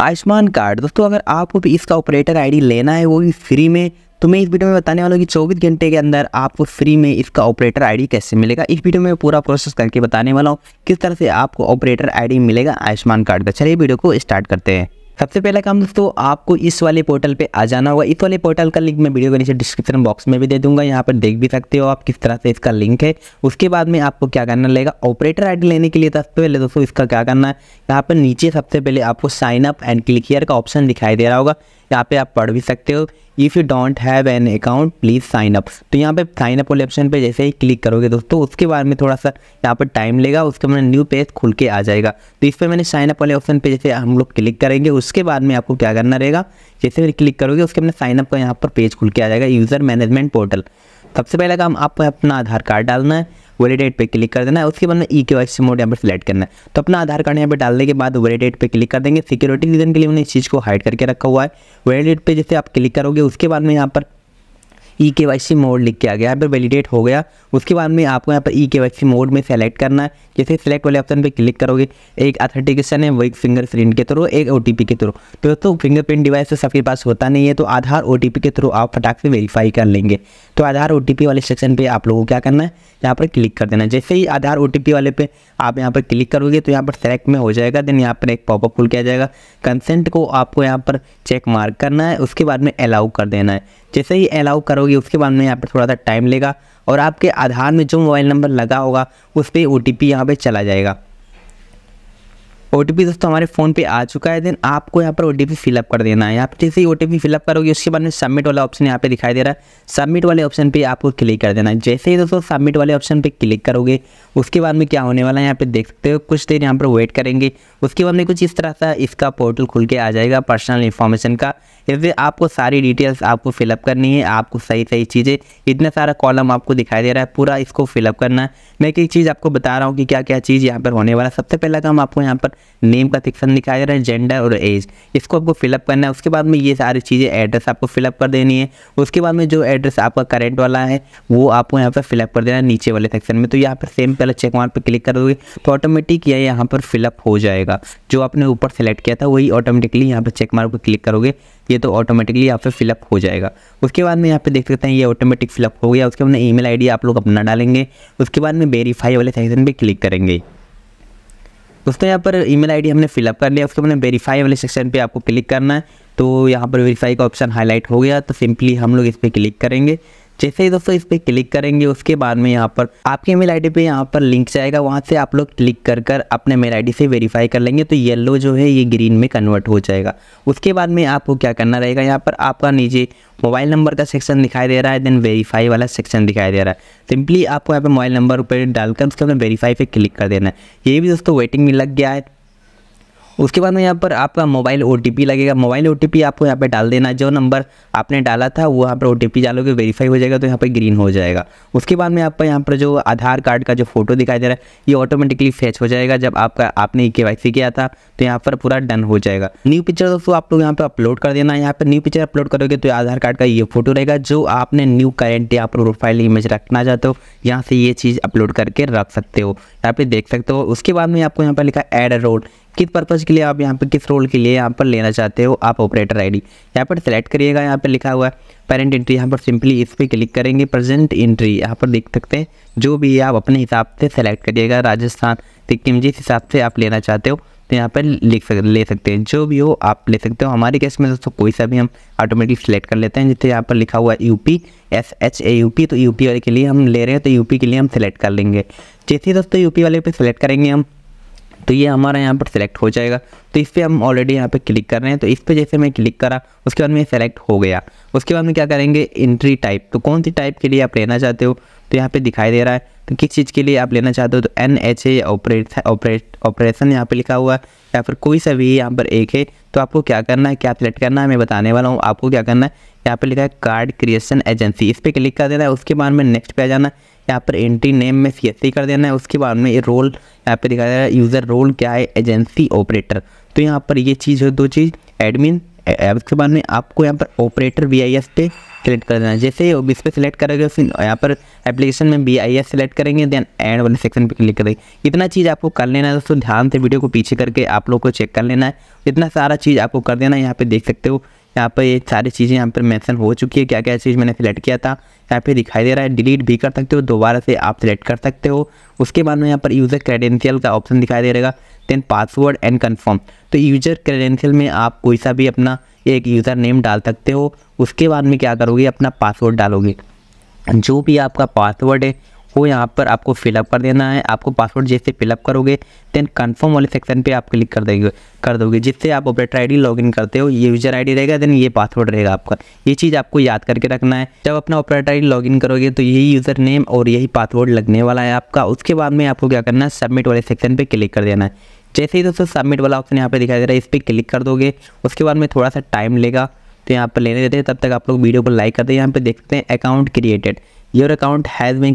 Ayushman card दोस्तों अगर आपको भी इसका ऑपरेटर आईडी लेना है वो भी फ्री में तो मैं इस वीडियो में बताने वाला हूँ कि 24 घंटे के अंदर आपको फ्री में इसका ऑपरेटर आईडी कैसे मिलेगा इस वीडियो में पूरा प्रोसेस करके बताने वाला हूँ किस तरह से आपको ऑपरेटर आईडी मिलेगा आयुष्मान कार्ड का चलिए वीडियो को स्टार्ट करते हैं सबसे पहला काम दोस्तों आपको इस वाले पोर्टल पे आ जाना होगा इस वाले पोर्टल का लिंक मैं वीडियो के नीचे डिस्क्रिप्शन बॉक्स में भी दे दूंगा यहाँ पर देख भी सकते हो आप किस तरह से इसका लिंक है उसके बाद में आपको क्या करना लगेगा ऑपरेटर आईडी लेने के लिए सबसे पहले दोस्तों इसका क्या करना है यहाँ पर नीचे सबसे पहले आपको साइन अप एंड क्लिक का ऑप्शन दिखाई दे रहा होगा यहाँ पे आप पढ़ भी सकते हो if you don't have an account please sign up तो यहाँ पे साइन अप वाले ऑप्शन पे जैसे ही क्लिक करोगे दोस्तों उसके बाद में थोड़ा सा यहाँ पर टाइम लेगा उसके बाद न्यू पेज खुल के आ जाएगा तो इस पर मैंने साइन अप वाले ऑप्शन पे जैसे हम लोग क्लिक करेंगे उसके बाद में आपको क्या करना रहेगा जैसे फिर क्लिक करोगे उसके बाद साइन अप का यहाँ पर पेज खुल के आ जाएगा यूज़र मैनेजमेंट पोर्टल सबसे पहले काम आपको अपना आधार कार्ड डालना है वेलीडेट पे क्लिक कर देना है उसके बाद में ई के वाई सी मोड यहाँ पर सिलेक्ट करना है तो अपना आधार कार्ड यहाँ पर डालने के बाद वेलीडेट पे क्लिक कर देंगे सिक्योरिटी रीजन के लिए उन्हें इस चीज़ को हाइड करके रखा हुआ है वेलीडेट पे जैसे आप क्लिक करोगे उसके बाद में यहाँ पर E K Y C mode लिख के आ गया यहाँ पर वैलिडेट हो गया उसके बाद में आपको यहाँ पर E K Y C mode में सेलेक्ट करना है जैसे सेलेक्ट वाले ऑप्शन पर क्लिक करोगे एक अथेंटिकेशन है वो एक फिंगर प्रिंट के थ्रू एक ओ टी पी के थ्रू तो दोस्तों फिंगरप्रिंट डिवाइस तो सबके पास होता नहीं है तो आधार ओ टी पी के थ्रू आप फटाक से वेरीफाई कर लेंगे तो आधार ओ टी पी वाले सेक्शन पर आप लोगों को क्या करना है यहाँ पर क्लिक कर देना है जैसे ही आधार ओ टी पी वाले पे आप यहाँ पर क्लिक करोगे तो यहाँ पर सेलेक्ट में हो जाएगा देन यहाँ पर एक पॉपअप खुल किया जाएगा कंसेंट को आपको यहाँ पर चेक मार्क करना है उसके बाद में अलाउ कर देना है जैसे ही अलाउ करोगे उसके बाद में यहाँ पर थोड़ा सा टाइम लेगा और आपके आधार में जो मोबाइल नंबर लगा होगा उस पर ओ टी पी यहाँ पर चला जाएगा ओ दोस्तों हमारे फ़ोन पे आ चुका है देन आपको यहाँ पर ओ टी फिलअप कर देना है यहाँ पर जैसे ही ओ टी फिलअप करोगे उसके बाद में सबमिट वाला ऑप्शन यहाँ पे दिखाई दे रहा है सबमिट वाले ऑप्शन पे आपको क्लिक कर देना है जैसे ही दोस्तों सबमिट वाले ऑप्शन पे क्लिक करोगे उसके बाद में क्या होने वाला है यहाँ पे देख सकते हो कुछ देर यहाँ पर वेट करेंगे उसके बाद में कुछ इस तरह सा इसका पोर्टल खुल के आ जाएगा पर्सनल इन्फॉर्मेशन का इससे आपको सारी डिटेल्स आपको फिलअप करनी है आपको सही सही चीज़ें इतना सारा कॉलम आपको दिखाई दे रहा है पूरा इसको फिलअप करना है मैं एक चीज़ आपको बता रहा हूँ कि क्या क्या चीज़ यहाँ पर होने वाला सबसे पहला काम आपको यहाँ पर नेम का सेक्शन दिखाया जा रहा है जेंडर और एज इसको आपको फिलअप करना है उसके बाद में ये सारी चीज़ें एड्रेस आपको फिलअप कर देनी है उसके बाद में जो एड्रेस आपका करेंट वाला है वो आपको यहाँ पर फिलअप कर देना है नीचे वाले सेक्शन में तो यहाँ पर सेम पहले चेक मार्क पर क्लिक करोगे तो ऑटोमेटिक यह यहाँ पर फिलअप हो जाएगा जो आपने ऊपर सेलेक्ट किया था वही ऑटोमेटिकली यहाँ पर चेक मार्क पर क्लिक करोगे ये तो ऑटोमेटिकली यहाँ पर फिलअप हो जाएगा उसके बाद में यहाँ पे देख सकते हैं ये ऑटोमेटिक फिलअप हो गया उसके बाद में ईमेल आईडी आप लोग अपना डालेंगे उसके बाद में वेरीफाई वाले सेक्शन पे क्लिक करेंगे दोस्तों यहाँ पर ईमेल आईडी हमने फिलअप कर लिया उसके बाद वेरीफाई वाले सेक्शन पे आपको क्लिक करना है तो यहाँ पर वेरीफाई का ऑप्शन हाईलाइट हो गया तो सिंपली हम लोग इस पर क्लिक करेंगे जैसे ही दोस्तों इस पर क्लिक करेंगे उसके बाद में यहाँ पर आपके मेल आईडी पे यहाँ पर लिंक जाएगा वहाँ से आप लोग क्लिक कर कर अपने मेल आईडी से वेरीफाई कर लेंगे तो येलो जो है ये ग्रीन में कन्वर्ट हो जाएगा उसके बाद में आपको क्या करना रहेगा यहाँ पर आपका नीचे मोबाइल नंबर का सेक्शन दिखाई दे रहा है देन वेरीफाई वाला सेक्शन दिखाई दे रहा है सिंपली आपको यहाँ पर मोबाइल नंबर पर डालकर उसके अपने वेरीफाई पर क्लिक कर देना है ये भी दोस्तों वेटिंग में लग गया है उसके बाद में यहाँ पर आपका मोबाइल ओ लगेगा मोबाइल ओ आपको यहाँ पर डाल देना जो नंबर आपने डाला था वो यहाँ पर ओ डालोगे वेरीफाई हो जाएगा तो यहाँ पर ग्रीन हो जाएगा उसके बाद में आपका यहाँ पर जो आधार कार्ड का जो फोटो दिखाई दे रहा है ये ऑटोमेटिकली फेच हो जाएगा जब आपका आपने के किया था तो यहाँ पर पूरा डन हो जाएगा न्यू पिक्चर दोस्तों आप लोग यहाँ पर अपलोड कर देना यहाँ पर न्यू पिक्चर अपलोड करोगे तो आधार कार्ड का ये फोटो रहेगा जो आपने न्यू करेंट या प्रोफाइल इमेज रखना चाहते हो यहाँ से ये चीज़ अपलोड करके रख सकते हो यहाँ पे देख सकते हो उसके बाद में आपको यहाँ पर लिखा एड रोड किस पर्पज़ के लिए आप यहाँ पर किस रोल के लिए यहाँ पर लेना चाहते हो आप ऑपरेटर आई डी यहाँ पर सेलेक्ट करिएगा यहाँ पर लिखा हुआ है पेरेंट इंट्री यहाँ पर सिंपली इस पर क्लिक करेंगे प्रेजेंट इंट्री यहाँ पर देख सकते हैं जो भी आप अपने हिसाब से सेलेक्ट करिएगा राजस्थान सिक्किम जिस हिसाब से आप लेना चाहते हो तो यहाँ पर लिख सक ले सकते हैं जो भी हो आप ले सकते हो हमारे केस में दोस्तों कोई सा भी हम ऑटोमेटिक सिलेक्ट कर लेते हैं जैसे यहाँ पर लिखा हुआ है UP S H A U P तो यूपी वाले के लिए हम ले रहे हैं तो यूपी के लिए हम सेलेक्ट कर लेंगे जैसे दोस्तों यूपी वाले पे सेलेक्ट करेंगे हम तो ये हमारा यहाँ पर सिलेक्ट हो जाएगा तो इस पर हम ऑलरेडी यहाँ पे क्लिक कर रहे हैं तो इस पर जैसे मैं क्लिक करा उसके बाद में सेलेक्ट हो गया उसके बाद में क्या करेंगे एंट्री टाइप तो कौन सी टाइप के लिए आप लेना चाहते हो तो यहाँ पे दिखाई दे रहा है तो किस चीज़ के लिए आप लेना चाहते हो तो N H A operate operation यहाँ पर लिखा हुआ है या फिर कोई सा भी यहाँ पर एक है तो आपको क्या करना है क्या सिलेक्ट करना है मैं बताने वाला हूँ आपको क्या करना है यहाँ पर लिखा है कार्ड क्रिएशन एजेंसी इस पर क्लिक कर देना है उसके बाद में नेक्स्ट पे आ जाना है यहाँ पर एंट्री नेम में सी कर देना है उसके बाद में ये रोल यहाँ पर दिखाया जा रहा है यूज़र रोल क्या है एजेंसी ऑपरेटर तो यहाँ पर ये चीज़ है दो चीज़ एडमिन उसके बाद में आपको यहाँ पर ऑपरेटर वी आई एस पे सेलेक्ट कर देना है जैसे इस पर सिलेक्ट करेंगे फिर यहाँ पर एप्लीकेशन में बी आई एस सेलेक्ट करेंगे देन एंड वाले सेक्शन पे क्लिक करेंगे इतना चीज़ आपको कर लेना है दोस्तों ध्यान से वीडियो को पीछे करके आप लोग को चेक कर लेना है इतना सारा चीज़ आपको कर देना है यहाँ पर देख सकते हो यहाँ पर ये सारी चीज़ें यहाँ पर मैंसन हो चुकी है क्या क्या चीज़ मैंने सेलेक्ट किया था यहाँ पे दिखाई दे रहा है डिलीट भी कर सकते हो दोबारा से आप सेलेक्ट कर सकते हो उसके बाद में यहाँ पर यूज़र क्रेडेंशियल का ऑप्शन दिखाई दे रहेगा देन पासवर्ड एंड कन्फर्म तो यूज़र क्रेडेंशियल में आप कोई सा भी अपना एक यूज़र नेम डाल सकते हो उसके बाद में क्या करोगे अपना पासवर्ड डालोगे जो भी आपका पासवर्ड है वो यहाँ पर आपको फिलअप कर देना है आपको पासवर्ड जैसे फिलअप करोगे देन कन्फर्म वाले सेक्शन पे आप क्लिक कर देंगे कर दोगे जिससे आप ऑपरेटर आईडी लॉगिन करते हो ये यूजर आईडी रहेगा देन ये पासवर्ड रहेगा आपका ये चीज़ आपको याद करके रखना है जब अपना ऑपरेटर लॉग इन करोगे तो यही यूज़र नेम और यही पासवर्ड लगने वाला है आपका उसके बाद में आपको क्या करना है सबमिट वाले सेक्शन पर क्लिक कर देना है जैसे ही दोस्तों सबमिट वाला ऑप्शन यहाँ पर दिखाई दे रहा है इस पर क्लिक कर दोगे उसके बाद में थोड़ा सा टाइम लेगा तो यहाँ पर लेने देते हैं तब तक आप लोग वीडियो को लाइक करते दे यहाँ पर देखते हैं account created has account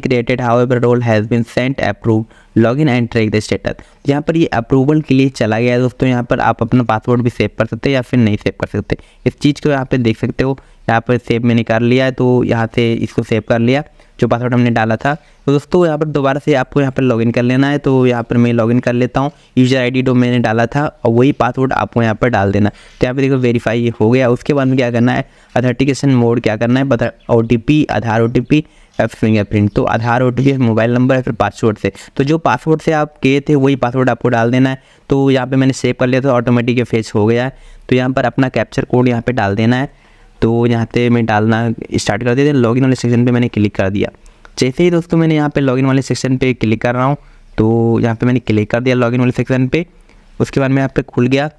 created however role has has sent approve log in and track the status यहाँ पर ये अप्रूवल के लिए चला गया है दोस्तों यहाँ पर आप अपना पासवर्ड भी सेव कर सकते हैं या फिर नहीं सेव कर सकते इस चीज़ को यहाँ पे देख सकते हो यहाँ पर सेव मैंने कर लिया है तो यहाँ से इसको सेव कर लिया जो पासवर्ड हमने डाला था तो दोस्तों यहाँ पर दोबारा से आपको यहाँ पर लॉगिन कर लेना है तो यहाँ पर मैं लॉगिन कर लेता हूँ यूजर आईडी जो मैंने डाला था और वही पासवर्ड आपको यहाँ पर डाल देना तो यहाँ पर देखो वेरीफाई हो गया उसके बाद में क्या करना है अथेंटिकेशन मोड क्या करना है ओ टी आधार ओ फिंगरप्रिंट तो आधार ओ है मोबाइल नंबर है फिर पासवर्ड से तो जो पासवर्ड से आप किए थे वही पासवर्ड आपको डाल देना है तो यहाँ पे मैंने सेव कर लिया था ऑटोमेटिक ये फेस हो गया है तो यहाँ पर अपना कैप्चर कोड यहाँ पे डाल देना है तो यहाँ पे मैं डालना स्टार्ट कर लॉग लॉगिन वाले सेक्शन पर मैंने क्लिक कर दिया जैसे ही दोस्तों मैंने यहाँ लॉग लॉगिन वाले सेक्शन पर क्लिक कर रहा हूँ तो यहाँ पर मैंने क्लिक कर दिया लॉगिन वाले सेक्शन पर उसके बाद में यहाँ पे खुल गया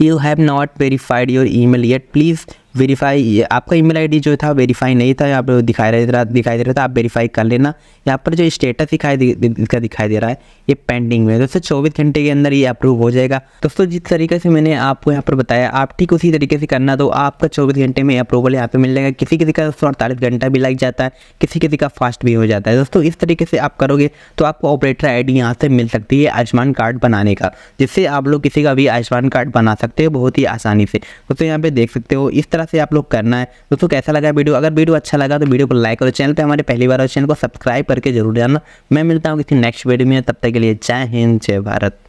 you have not verified your email yet please verify आपका ईमेल आईडी जो था वेरीफाई नहीं था यहाँ पर दिखाई दे रहा दिखाई दे रहा था आप वेरीफाई कर लेना यहाँ पर जो स्टेटस दिखाई इसका दिखाई दे रहा है ये पेंडिंग में दोस्तों चौबीस घंटे के अंदर ये अप्रूव हो जाएगा दोस्तों जिस तरीके से मैंने आपको यहाँ पर बताया आप ठीक उसी तरीके से करना तो आपका चौबीस घंटे में अप्रूवल यहाँ पर मिल जाएगा किसी किसी का दोस्तों अड़तालीस घंटा भी लग जाता है किसी किसी का फास्ट भी हो जाता है दोस्तों इस तरीके से आप करोगे तो आपको ऑपरेटर आई डी यहाँ से मिल सकती है आयुष्मान कार्ड बनाने का जिससे आप लोग किसी का भी आयुष्मान कार्ड बना सकते हो बहुत ही आसानी से दोस्तों यहाँ पे देख सकते हो इस तरह से आप लोग करना है दोस्तों कैसा लगा वीडियो अगर वीडियो अच्छा लगा तो वीडियो को लाइक करो चैनल पर हमारे पहली बार और चैनल को सब्सक्राइब करके जरूर जाना मैं मिलता हूँ किसी नेक्स्ट वीडियो में तब तक के लिए जय हिंद जय भारत